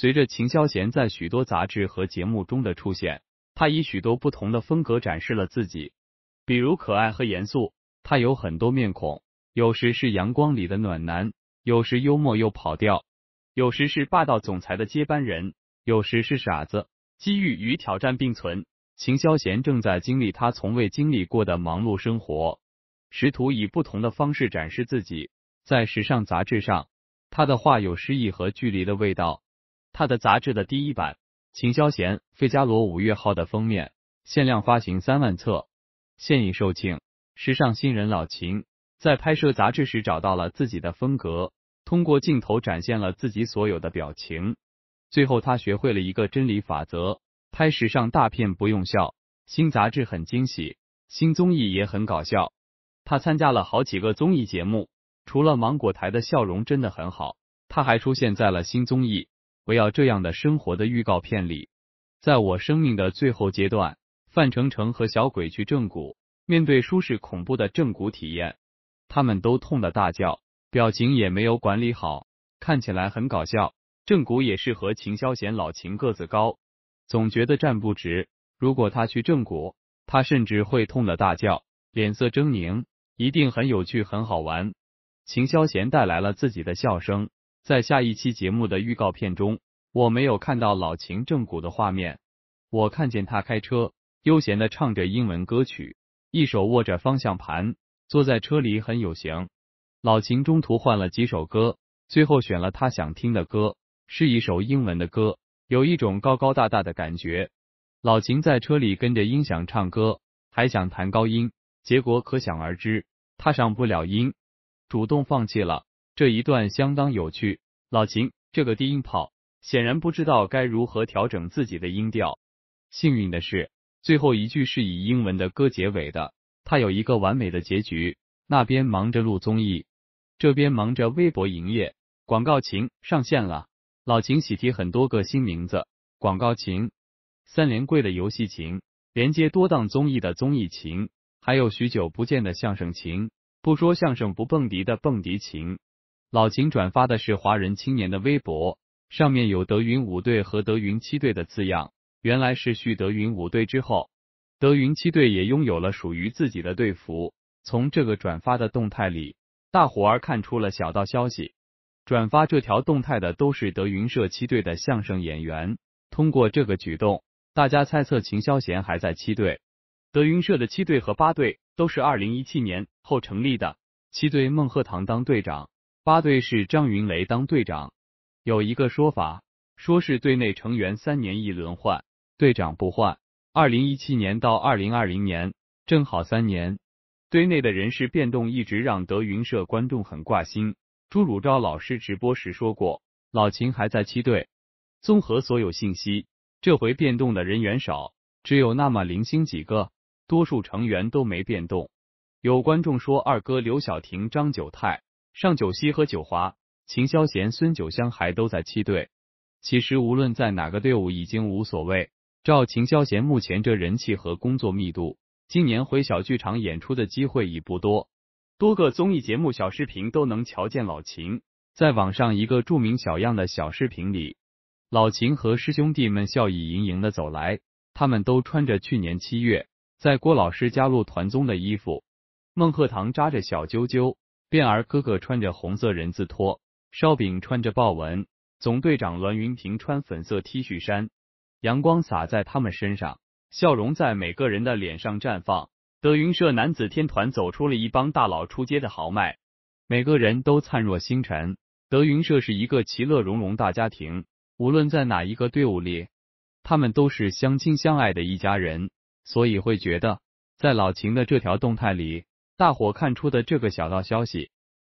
随着秦霄贤在许多杂志和节目中的出现，他以许多不同的风格展示了自己，比如可爱和严肃。他有很多面孔，有时是阳光里的暖男，有时幽默又跑调，有时是霸道总裁的接班人，有时是傻子。机遇与挑战并存，秦霄贤正在经历他从未经历过的忙碌生活，试图以不同的方式展示自己。在时尚杂志上，他的话有诗意和距离的味道。他的杂志的第一版《秦霄贤费加罗五月号》的封面，限量发行三万册，现已售罄。时尚新人老秦在拍摄杂志时找到了自己的风格，通过镜头展现了自己所有的表情。最后，他学会了一个真理法则：拍时尚大片不用笑。新杂志很惊喜，新综艺也很搞笑。他参加了好几个综艺节目，除了芒果台的笑容真的很好，他还出现在了新综艺。不要这样的生活的预告片里，在我生命的最后阶段，范丞丞和小鬼去正骨，面对舒适恐怖的正骨体验，他们都痛得大叫，表情也没有管理好，看起来很搞笑。正骨也是和秦霄贤老秦个子高，总觉得站不直。如果他去正骨，他甚至会痛得大叫，脸色狰狞，一定很有趣，很好玩。秦霄贤带来了自己的笑声，在下一期节目的预告片中。我没有看到老秦正骨的画面，我看见他开车，悠闲的唱着英文歌曲，一手握着方向盘，坐在车里很有型。老秦中途换了几首歌，最后选了他想听的歌，是一首英文的歌，有一种高高大大的感觉。老秦在车里跟着音响唱歌，还想弹高音，结果可想而知，他上不了音，主动放弃了。这一段相当有趣，老秦这个低音炮。显然不知道该如何调整自己的音调。幸运的是，最后一句是以英文的歌结尾的，他有一个完美的结局。那边忙着录综艺，这边忙着微博营业。广告情上线了，老秦喜提很多个新名字：广告情、三连跪的游戏情、连接多档综艺的综艺情，还有许久不见的相声情。不说相声不蹦迪的蹦迪情。老秦转发的是华人青年的微博。上面有德云五队和德云七队的字样，原来是续德云五队之后，德云七队也拥有了属于自己的队服。从这个转发的动态里，大伙儿看出了小道消息。转发这条动态的都是德云社七队的相声演员。通过这个举动，大家猜测秦霄贤还在七队。德云社的七队和八队都是二零一七年后成立的，七队孟鹤堂当队长，八队是张云雷当队长。有一个说法，说是队内成员三年一轮换，队长不换。二零一七年到二零二零年正好三年，队内的人事变动一直让德云社观众很挂心。朱汝昭老师直播时说过，老秦还在七队。综合所有信息，这回变动的人员少，只有那么零星几个，多数成员都没变动。有观众说，二哥刘晓婷、张九泰、尚九熙和九华。秦霄贤、孙九香还都在七队，其实无论在哪个队伍已经无所谓。照秦霄贤目前这人气和工作密度，今年回小剧场演出的机会已不多。多个综艺节目小视频都能瞧见老秦，在网上一个著名小样的小视频里，老秦和师兄弟们笑意盈盈的走来，他们都穿着去年七月在郭老师加入团综的衣服。孟鹤堂扎着小揪揪，辫儿哥哥穿着红色人字拖。烧饼穿着豹纹，总队长栾云平穿粉色 T 恤衫，阳光洒在他们身上，笑容在每个人的脸上绽放。德云社男子天团走出了一帮大佬出街的豪迈，每个人都灿若星辰。德云社是一个其乐融融大家庭，无论在哪一个队伍里，他们都是相亲相爱的一家人，所以会觉得在老秦的这条动态里，大伙看出的这个小道消息。